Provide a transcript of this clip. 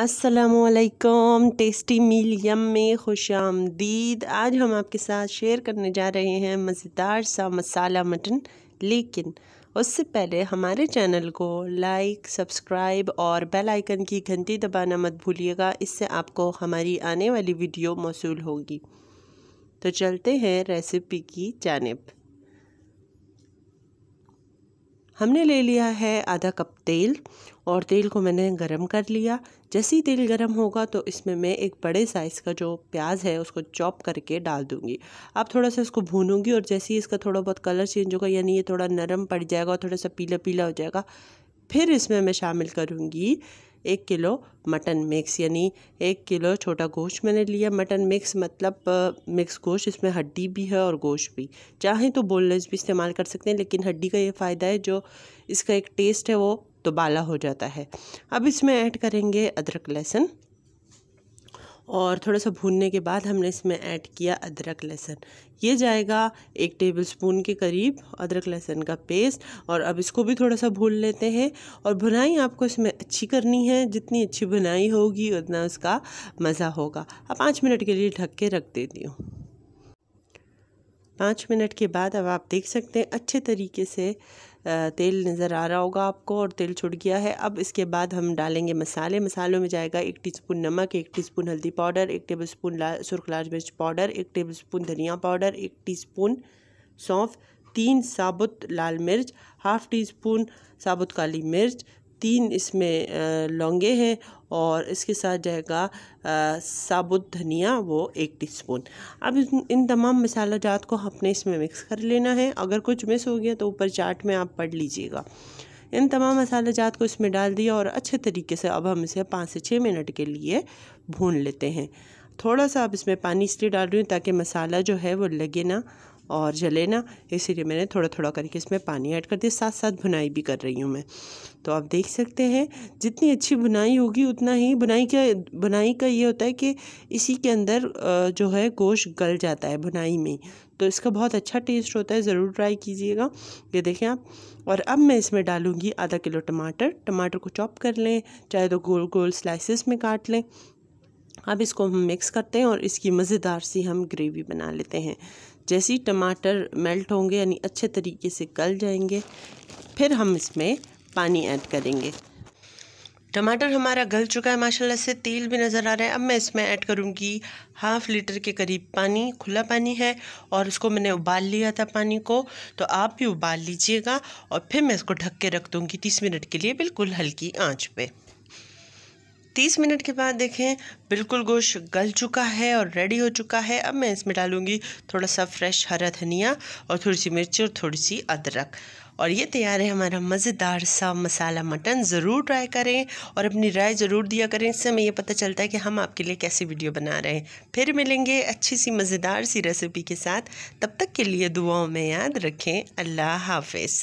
असलकम टेस्टी मील यम में खुश आमदीद आज हम आपके साथ शेयर करने जा रहे हैं मज़ेदार सा मसाला मटन लेकिन उससे पहले हमारे चैनल को लाइक सब्सक्राइब और बेल आइकन की घंटी दबाना मत भूलिएगा इससे आपको हमारी आने वाली वीडियो मौसू होगी तो चलते हैं रेसिपी की जानब हमने ले लिया है आधा कप तेल और तेल को मैंने गरम कर लिया जैसे ही तेल गरम होगा तो इसमें मैं एक बड़े साइज़ का जो प्याज है उसको चॉप करके डाल दूँगी अब थोड़ा सा इसको भूनूंगी और जैसे ही इसका थोड़ा बहुत कलर चेंज होगा यानी ये थोड़ा नरम पड़ जाएगा और थोड़ा सा पीला पीला हो जाएगा फिर इसमें मैं शामिल करूँगी एक किलो मटन मिक्स यानी एक किलो छोटा गोश्त मैंने लिया मटन मिक्स मतलब मिक्स गोश्त इसमें हड्डी भी है और गोश्त भी चाहें तो बोनलेस भी इस्तेमाल कर सकते हैं लेकिन हड्डी का ये फ़ायदा है जो इसका एक टेस्ट है वो दुबाला तो हो जाता है अब इसमें ऐड करेंगे अदरक लहसुन और थोड़ा सा भूनने के बाद हमने इसमें ऐड किया अदरक लहसुन ये जाएगा एक टेबल स्पून के करीब अदरक लहसुन का पेस्ट और अब इसको भी थोड़ा सा भून लेते हैं और भुनाई आपको इसमें अच्छी करनी है जितनी अच्छी भुनाई होगी उतना उसका मज़ा होगा अब पाँच मिनट के लिए ढक के रख देती हूँ पाँच मिनट के बाद अब आप देख सकते हैं अच्छे तरीके से तेल नज़र आ रहा होगा आपको और तेल छुट गया है अब इसके बाद हम डालेंगे मसाले मसालों में जाएगा एक टीस्पून नमक एक टीस्पून हल्दी पाउडर एक टेबलस्पून ला सुरख लाल मिर्च पाउडर एक टेबलस्पून धनिया पाउडर एक टीस्पून सौंफ तीन साबुत लाल मिर्च हाफ़ टी स्पून साबुत काली मिर्च तीन इसमें लौंगे हैं और इसके साथ जाएगा साबुत धनिया वो एक टीस्पून अब इन तमाम मसाला जात को आपने इसमें मिक्स कर लेना है अगर कुछ मिस हो गया तो ऊपर चाट में आप पढ़ लीजिएगा इन तमाम मसाला जात को इसमें डाल दिया और अच्छे तरीके से अब हम इसे पाँच से छः मिनट के लिए भून लेते हैं थोड़ा सा अब इसमें पानी इसलिए डाल रही हूँ ताकि मसाला जो है वो लगे ना और जले ना इसीलिए मैंने थोड़ा थोड़ा करके इसमें पानी ऐड कर दिया साथ साथ बुनाई भी कर रही हूँ मैं तो आप देख सकते हैं जितनी अच्छी बुनाई होगी उतना ही बुनाई का बुनाई का ये होता है कि इसी के अंदर जो है गोश्त गल जाता है बुनाई में तो इसका बहुत अच्छा टेस्ट होता है ज़रूर ट्राई कीजिएगा ये देखें आप और अब मैं इसमें डालूँगी आधा किलो टमाटर टमाटर को चॉप कर लें चाहे तो गोल गोल स्लाइसिस में काट लें अब इसको हम मिक्स करते हैं और इसकी मज़ेदार सी हम ग्रेवी बना लेते हैं जैसे ही टमाटर मेल्ट होंगे यानी अच्छे तरीके से गल जाएंगे फिर हम इसमें पानी ऐड करेंगे टमाटर हमारा गल चुका है माशाल्लाह से तेल भी नज़र आ रहा है अब मैं इसमें ऐड करूँगी हाफ़ लीटर के करीब पानी खुला पानी है और इसको मैंने उबाल लिया था पानी को तो आप भी उबाल लीजिएगा और फिर मैं इसको ढक के रख दूँगी तीस मिनट के लिए बिल्कुल हल्की आँच पर 30 मिनट के बाद देखें बिल्कुल गोश्त गल चुका है और रेडी हो चुका है अब मैं इसमें डालूँगी थोड़ा सा फ्रेश हरा धनिया और थोड़ी सी मिर्ची और थोड़ी सी अदरक और ये तैयार है हमारा मज़ेदार सा मसाला मटन ज़रूर ट्राई करें और अपनी राय ज़रूर दिया करें इससे हमें ये पता चलता है कि हम आपके लिए कैसी वीडियो बना रहे हैं फिर मिलेंगे अच्छी सी मज़ेदार सी रेसिपी के साथ तब तक के लिए दुआओं में याद रखें अल्लाह हाफिज़